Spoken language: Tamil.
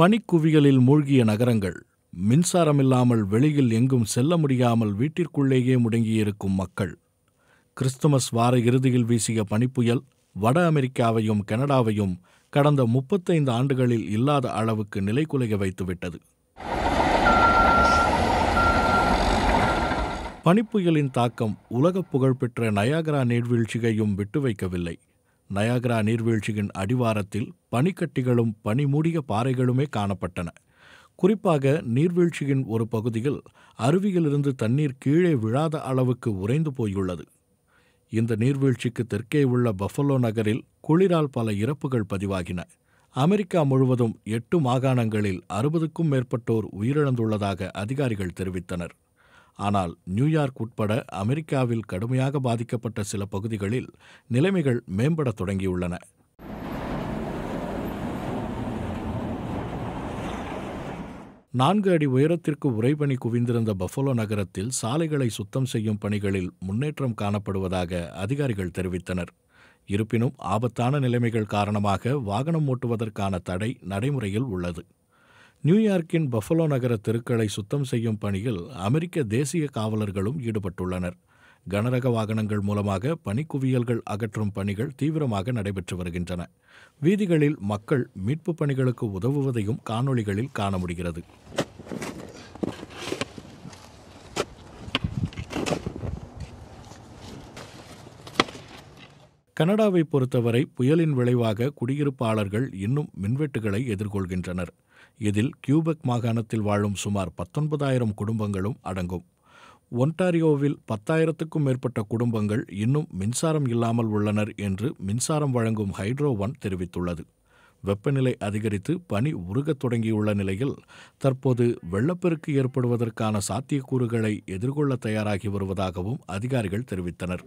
பனிக்குவிகளில் மூழ்கிய நகரங்கள் மின்சாரமில்லாமல் வெளியில் எங்கும் செல்ல முடியாமல் வீட்டிற்குள்ளேயே முடங்கியிருக்கும் மக்கள் கிறிஸ்துமஸ் வார இறுதியில் வீசிய பனிப்புயல் வட அமெரிக்காவையும் கனடாவையும் கடந்த முப்பத்தைந்து ஆண்டுகளில் இல்லாத அளவுக்கு நிலைகுலைய வைத்துவிட்டது பனிப்புயலின் தாக்கம் உலகப் புகழ்பெற்ற நயாகரா நீர்வீழ்ச்சியையும் விட்டு வைக்கவில்லை நயாகரா நீர்வீழ்ச்சியின் அடிவாரத்தில் பனிக்கட்டிகளும் பனிமூடிய பாறைகளுமே காணப்பட்டன குறிப்பாக நீர்வீழ்ச்சியின் ஒரு பகுதியில் அருவியிலிருந்து தண்ணீர் கீழே விழாத அளவுக்கு உறைந்து போயுள்ளது இந்த நீர்வீழ்ச்சிக்கு தெற்கே உள்ள பஃபலோ நகரில் குளிரால் பல இறப்புகள் பதிவாகின அமெரிக்கா முழுவதும் எட்டு மாகாணங்களில் அறுபதுக்கும் மேற்பட்டோர் உயிரிழந்துள்ளதாக அதிகாரிகள் தெரிவித்தனர் ஆனால் நியூயார்க் உட்பட அமெரிக்காவில் கடுமையாக பாதிக்கப்பட்ட சில பகுதிகளில் நிலைமைகள் மேம்பட தொடங்கியுள்ளன நான்கு அடி உயரத்திற்கு உறைபனி குவிந்திருந்த பஃபலோ நகரத்தில் சாலைகளை சுத்தம் செய்யும் பணிகளில் முன்னேற்றம் காணப்படுவதாக அதிகாரிகள் தெரிவித்தனர் இருப்பினும் ஆபத்தான நிலைமைகள் காரணமாக வாகனம் ஓட்டுவதற்கான தடை நடைமுறையில் உள்ளது நியூயார்க்கின் பஃபலோ நகர தெருக்களை சுத்தம் செய்யும் பணியில் அமெரிக்க தேசிய காவலர்களும் ஈடுபட்டுள்ளனர் கனரக வாகனங்கள் மூலமாக பனிக்குவியல்கள் அகற்றும் பணிகள் தீவிரமாக நடைபெற்று வருகின்றன வீதிகளில் மக்கள் மீட்பு பணிகளுக்கு உதவுவதையும் காணொளிகளில் காண முடிகிறது கனடாவை பொறுத்தவரை புயலின் விளைவாக குடியிருப்பாளர்கள் இன்னும் மின்வெட்டுகளை எதிர்கொள்கின்றனர் இதில் கியூபெக் மாகாணத்தில் வாழும் சுமார் பத்தொன்பதாயிரம் குடும்பங்களும் அடங்கும் ஒன்டாரியோவில் பத்தாயிரத்துக்கும் மேற்பட்ட குடும்பங்கள் இன்னும் மின்சாரம் இல்லாமல் உள்ளனர் என்று மின்சாரம் வழங்கும் ஹைட்ரோ ஒன் தெரிவித்துள்ளது வெப்பநிலை அதிகரித்து பனி உருகத் தொடங்கியுள்ள நிலையில் தற்போது வெள்ளப்பெருக்கு ஏற்படுவதற்கான சாத்தியக்கூறுகளை எதிர்கொள்ள தயாராகி வருவதாகவும் அதிகாரிகள் தெரிவித்தனர்